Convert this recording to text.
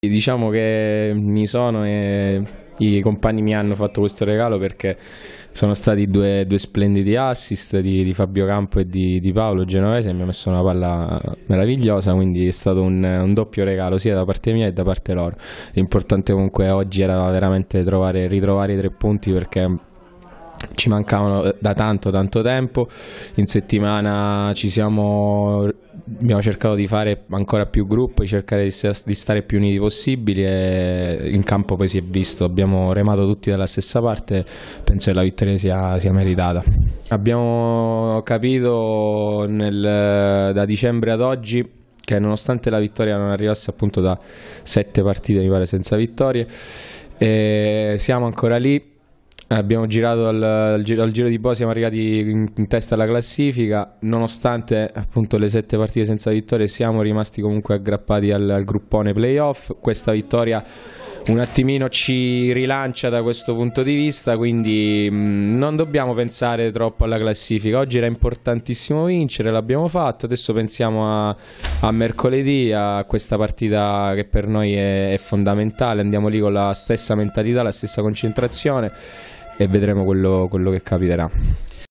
Diciamo che mi sono e i compagni mi hanno fatto questo regalo perché sono stati due, due splendidi assist di, di, Fabio Campo e di, di, Paolo Genovese e mi ha messo una palla meravigliosa, quindi è stato un, un doppio regalo sia da parte mia che da parte loro. L'importante comunque oggi era veramente trovare, ritrovare i tre punti perché ci mancavano eh, da tanto tanto tempo in settimana ci siamo abbiamo cercato di fare ancora più gruppo di cercare di, stare più uniti possibili e in campo poi si è visto abbiamo remato tutti dalla stessa parte penso che la vittoria sia, sia meritata abbiamo capito nel, da dicembre ad oggi che nonostante la vittoria non arrivasse appunto da sette partite mi pare senza vittorie eh, siamo ancora lì eh, abbiamo girato al, al, giro, al, giro, di Boa, siamo arrivati in, in, testa alla classifica, nonostante appunto le sette partite senza vittoria siamo rimasti comunque aggrappati al, al gruppone playoff, questa vittoria un attimino ci rilancia da questo punto di vista, quindi mh, mm, non dobbiamo pensare troppo alla classifica, oggi era importantissimo vincere, l'abbiamo fatto, adesso pensiamo a, a, mercoledì, a questa partita che per noi è, è fondamentale, andiamo lì con la stessa mentalità, la stessa concentrazione e vedremo quello, quello che capiterà.